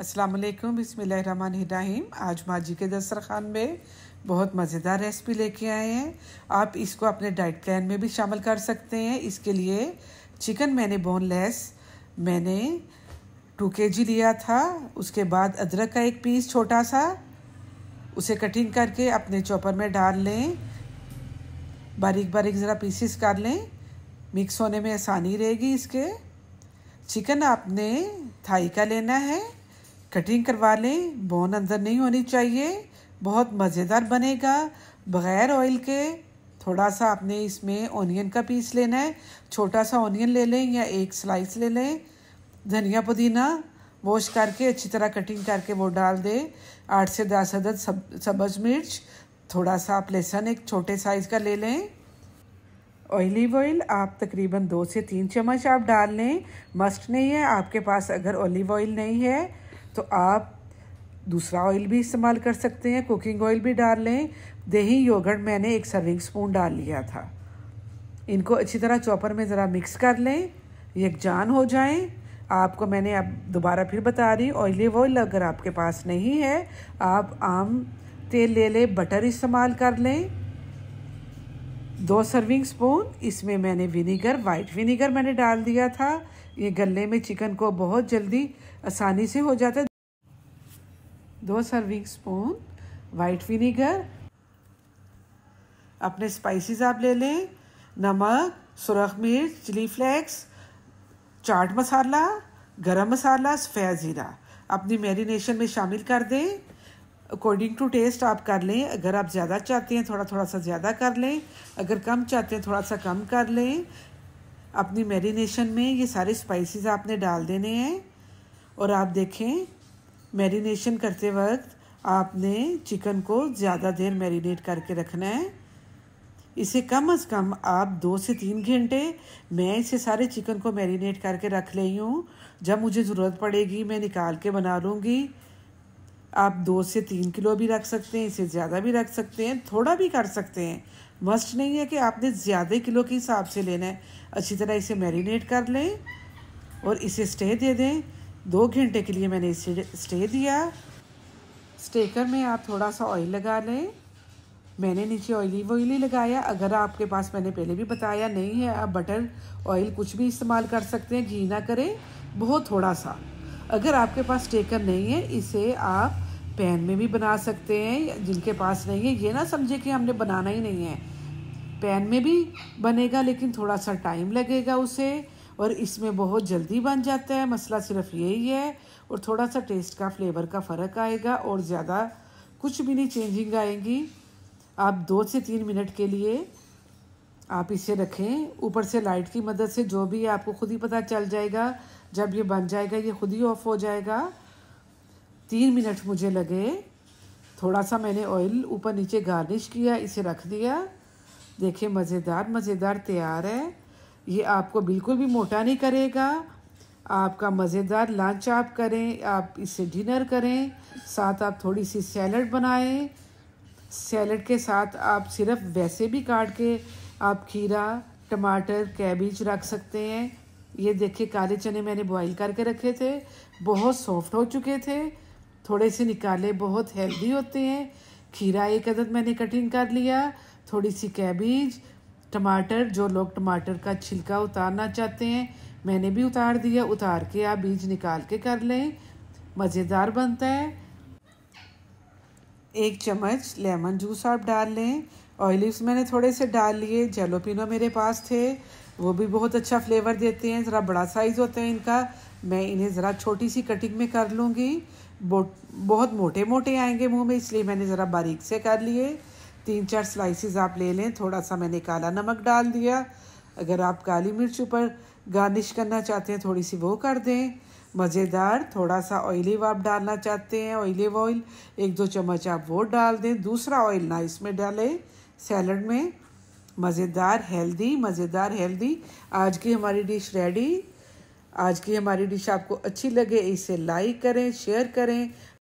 असलकम बसमीम आज माँ जी के दस्तरखान में बहुत मज़ेदार रेसिपी लेके आए हैं आप इसको अपने डाइट प्लान में भी शामिल कर सकते हैं इसके लिए चिकन मैंने बोनलेस मैंने टू के जी लिया था उसके बाद अदरक का एक पीस छोटा सा उसे कटिंग करके अपने चॉपर में डाल लें बारीक बारीक ज़रा पीसीस कर लें मिक्स होने में आसानी रहेगी इसके चिकन आपने थाई का लेना है कटिंग करवा लें बोन अंदर नहीं होनी चाहिए बहुत मज़ेदार बनेगा बग़ैर ऑयल के थोड़ा सा आपने इसमें ऑनियन का पीस लेना है छोटा सा ऑनियन ले लें या एक स्लाइस ले लें धनिया पुदीना वॉश करके अच्छी तरह कटिंग करके वो डाल दें आठ से दस अदद सब सब्ज़ मिर्च थोड़ा सा आप लहसुन एक छोटे साइज़ का ले लें ऑलिव ऑयल आप तकरीबन दो से तीन चम्मच आप डाल लें मस्ट नहीं है आपके पास अगर ऑलिव ऑयल नहीं है तो आप दूसरा ऑयल भी इस्तेमाल कर सकते हैं कुकिंग ऑयल भी डाल लें दही योगर्ट मैंने एक सर्विंग स्पून डाल लिया था इनको अच्छी तरह चॉपर में ज़रा मिक्स कर लें यकजान हो जाएं आपको मैंने अब दोबारा फिर बता रही ऑयली ऑयल अगर आपके पास नहीं है आप आम तेल ले लें बटर इस्तेमाल कर लें दो सर्विंग स्पून इसमें मैंने विनीगर वाइट विनीगर मैंने डाल दिया था ये गले में चिकन को बहुत जल्दी आसानी से हो जाता है दो सर्विंग स्पून वाइट विनीगर अपने स्पाइसेस आप ले लें नमक सुरख मिर्च चिली फ्लेक्स चाट मसाला गरम मसाला सफ़ेद ज़ीरा अपनी मैरिनेशन में शामिल कर दें अकॉर्डिंग टू टेस्ट आप कर लें अगर आप ज़्यादा चाहते हैं थोड़ा थोड़ा सा ज़्यादा कर लें अगर कम चाहते हैं थोड़ा सा कम कर लें अपनी मैरिनेशन में ये सारे स्पाइसेस आपने डाल देने हैं और आप देखें मैरिनेशन करते वक्त आपने चिकन को ज़्यादा देर मैरिनेट करके रखना है इसे कम अज़ कम आप दो से तीन घंटे मैं इसे सारे चिकन को मैरिनेट करके रख ली हूँ जब मुझे ज़रूरत पड़ेगी मैं निकाल के बना लूँगी आप दो से तीन किलो भी रख सकते हैं इसे ज़्यादा भी रख सकते हैं थोड़ा भी कर सकते हैं मस्ट नहीं है कि आपने ज़्यादा किलो के हिसाब से लेना है अच्छी तरह इसे मैरिनेट कर लें और इसे स्टे दे दें दो घंटे के लिए मैंने इसे स्टे दिया स्टेकर में आप थोड़ा सा ऑयल लगा लें मैंने नीचे ऑयली वॉयली लगाया अगर आपके पास मैंने पहले भी बताया नहीं है आप बटर ऑयल कुछ भी इस्तेमाल कर सकते हैं घी ना करें बहुत थोड़ा सा अगर आपके पास स्टेकर नहीं है इसे आप पैन में भी बना सकते हैं जिनके पास नहीं है ये ना समझे कि हमने बनाना ही नहीं है पैन में भी बनेगा लेकिन थोड़ा सा टाइम लगेगा उसे और इसमें बहुत जल्दी बन जाता है मसला सिर्फ यही है और थोड़ा सा टेस्ट का फ्लेवर का फ़र्क आएगा और ज़्यादा कुछ भी नहीं चेंजिंग आएगी आप दो से तीन मिनट के लिए आप इसे रखें ऊपर से लाइट की मदद से जो भी आपको खुद ही पता चल जाएगा जब ये बन जाएगा ये खुद ही ऑफ हो जाएगा तीन मिनट मुझे लगे थोड़ा सा मैंने ऑयल ऊपर नीचे गार्निश किया इसे रख दिया देखिए मज़ेदार मज़ेदार तैयार है ये आपको बिल्कुल भी मोटा नहीं करेगा आपका मज़ेदार लंच आप करें आप इससे डिनर करें साथ आप थोड़ी सी सैलड बनाएं सैलड के साथ आप सिर्फ वैसे भी काट के आप खीरा टमाटर कैबिज रख सकते हैं ये देखिए काले चने मैंने बॉईल करके रखे थे बहुत सॉफ्ट हो चुके थे थोड़े से निकाले बहुत हेल्दी होते हैं खीरा एक अदद मैंने कटिंग कर लिया थोड़ी सी कैबिज टमाटर जो लोग टमाटर का छिलका उतारना चाहते हैं मैंने भी उतार दिया उतार के आप बीज निकाल के कर लें मज़ेदार बनता है एक चम्मच लेमन जूस आप डाल लें ऑयलिव्स मैंने थोड़े से डाल लिए जेलोपिनो मेरे पास थे वो भी बहुत अच्छा फ्लेवर देते हैं ज़रा बड़ा साइज़ होता है इनका मैं इन्हें ज़रा छोटी सी कटिंग में कर लूँगी बहुत मोटे मोटे आएंगे मुँह में इसलिए मैंने ज़रा बारीक से कर लिए तीन चार स्लाइसेस आप ले लें थोड़ा सा मैंने काला नमक डाल दिया अगर आप काली मिर्च ऊपर गार्निश करना चाहते हैं थोड़ी सी वो कर दें मज़ेदार थोड़ा सा ऑयलिव आप डालना चाहते हैं ऑयलिव ऑयल एक दो चम्मच आप वो डाल दें दूसरा ऑयल ना इसमें डालें सैलड में मज़ेदार हेल्दी मज़ेदार हेल्दी आज की हमारी डिश रेडी आज की हमारी डिश आपको अच्छी लगे इसे लाइक करें शेयर करें